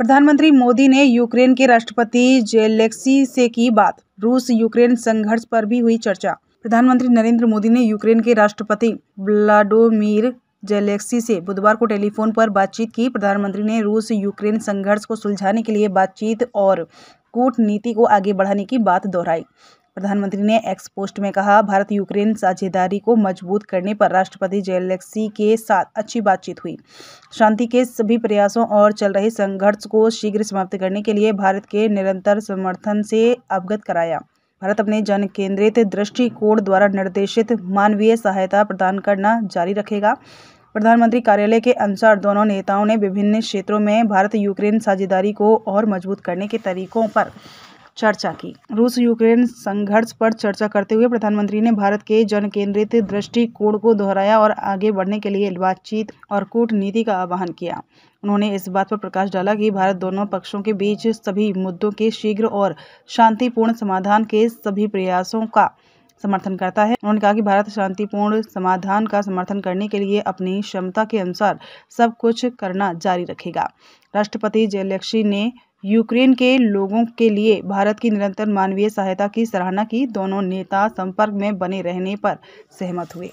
प्रधानमंत्री मोदी ने यूक्रेन के राष्ट्रपति जेलेक्सी से की बात रूस यूक्रेन संघर्ष पर भी हुई चर्चा प्रधानमंत्री नरेंद्र मोदी ने यूक्रेन के राष्ट्रपति व्लाडोमिर जेलेक्सी से बुधवार को टेलीफोन पर बातचीत की प्रधानमंत्री ने रूस यूक्रेन संघर्ष को सुलझाने के लिए बातचीत और कूटनीति को आगे बढ़ाने की बात दोहराई प्रधानमंत्री ने एक्स पोस्ट में कहा भारत यूक्रेन साझेदारी को मजबूत करने पर राष्ट्रपति जेलेक्सी के साथ अच्छी बातचीत हुई शांति के सभी प्रयासों और चल रहे संघर्ष को शीघ्र समाप्त करने के लिए भारत के निरंतर समर्थन से अवगत कराया भारत अपने जन केंद्रित दृष्टिकोण द्वारा निर्देशित मानवीय सहायता प्रदान करना जारी रखेगा प्रधानमंत्री कार्यालय के अनुसार दोनों नेताओं ने विभिन्न क्षेत्रों में भारत यूक्रेन साझेदारी को और मजबूत करने के तरीकों पर चर्चा की रूस यूक्रेन संघर्ष पर चर्चा करते हुए प्रधानमंत्री ने भारत के जन केंद्रित दृष्टिकोण को दोहराया और आगे बढ़ने के लिए बातचीत और कूटनीति का आह्वान किया उन्होंने इस बात पर प्रकाश डाला कि भारत दोनों पक्षों के बीच सभी मुद्दों के शीघ्र और शांतिपूर्ण समाधान के सभी प्रयासों का समर्थन करता है उन्होंने कहा कि भारत शांतिपूर्ण समाधान का समर्थन करने के लिए अपनी क्षमता के अनुसार सब कुछ करना जारी रखेगा राष्ट्रपति जयलक्षी ने यूक्रेन के लोगों के लिए भारत की निरंतर मानवीय सहायता की सराहना की दोनों नेता संपर्क में बने रहने पर सहमत हुए